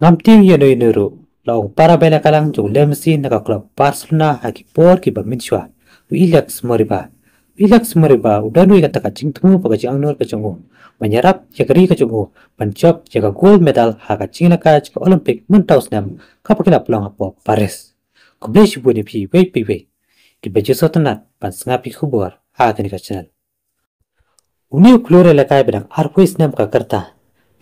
Nam tiu yano inuru, laung para bela kalang jung lemsi naka klub Barcelona haki por ki bamin shua, wilak smori ba, wilak smori ba, udanu ika taka cing tungu paka cing angnur ka cungu, menyerap jaga ri ka cungu, jaga gold medal haka cing naka Olympic olimpik mentaus nam, kapa kila pulang hapo pares, kubai shibu ni pi wei pi wei, ki baju sotanat pan sengapi kubur haka ni ka lekai benang arpois nam ka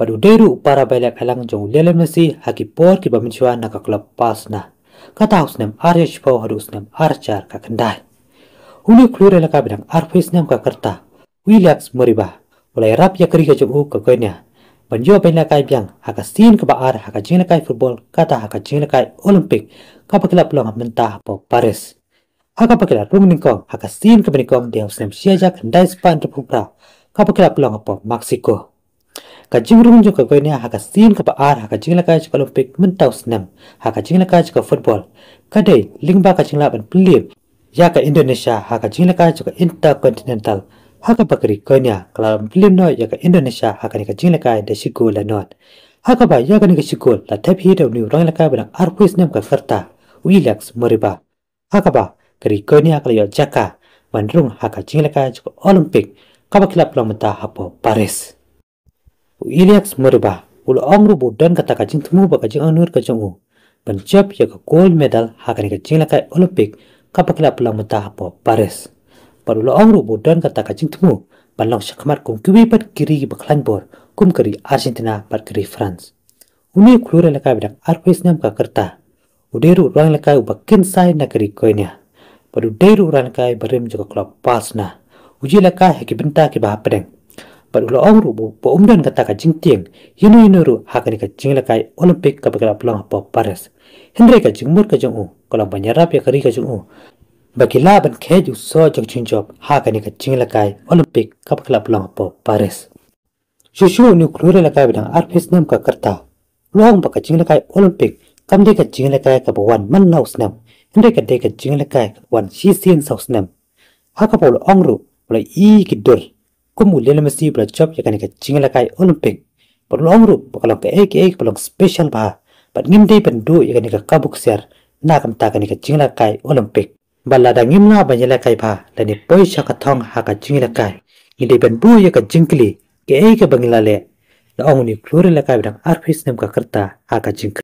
deru para belak halang jong lelem nasi haki por ki bamichuan naka klub pas na. Kata usnem arya shpo hadu usnem archar ka kendai. Hulu klure laka bidang arfis nem ka kerta. Williams meriba. Mulai rap ya keri ka jong ka gonya. Banjo bela kai biang haka sin ka baar haka jing kai football kata haka jing kai olympic ka pakila pelong mentah po paris. Haka pakila rung ningkong haka sin ka beningkong dia usnem siaja kendai span terpupra. Ka pakila pelong po Meksiko. Kajing jingrum jo kagoi goine haka sin ka ar haka ka jingla ka ka olympic min taus nem haka jingla football kadei ling lingba ka jingla ban ya ka indonesia haka ka jingla ka ka intercontinental ha ka bakri konya kalam plib no ya ka indonesia haka ni ka jingla ka da la haka ba ya ka ni ka la tap hi da ni lakai la ka ar puis nem ka ferta wilax moriba haka ba kri konya kala yo jaka bandrung haka ka jingla ka ka olympic ka kilap lo menta hapo paris Iliaks merubah ul omru dan kata kajing temu ba kajing anur kajing u pencap ya ke gold medal hakani kajing lakai olimpik kapakila pulang mentah po paris baru ul omru bodan kata kajing temu balong syakmar kum kubi kiri baklan bor kum kiri argentina bat kiri france uni klura lakai bedak arpes nam ka kerta uderu urang lakai ubakin sai nakari koinya baru deru urang lakai berem juga klop pasna uji lakai heki kibah pedeng. ula ongru bu bu umdan kata ka jing ting yino yino ru hakani ka jing lakay olympic kapa kelapa langa po Paris henre ka jing mur ka jing u kolomba nyerab ya kari ka jing u ba gila ban khe ju so jang jing job hakani ka jing lakay olympic kapa kelapa langa po Paris shoo shoo u nu kluri bidang arfis nam ka kerta ula ongpa ka jing lakay kamde ka jing lakay kapa wan man lao snam henre ka deka jing lakay wan shi sin sao snam hakapa ula ongru ii ki dur kumulele mesi bla job ya kan ka kai olympic por long rup pakalong ka ek ek palong special ba pat ngim dei pen du ya kan ka kabuk ser na kam ta kan ka kai olympic bala da ngim na banyela kai ba la ni poi sha ka thong ha ka kai dei pen bu ya ka jingkli ke ek bangla le la ong ni klore la kai dang arfis nem ka karta jing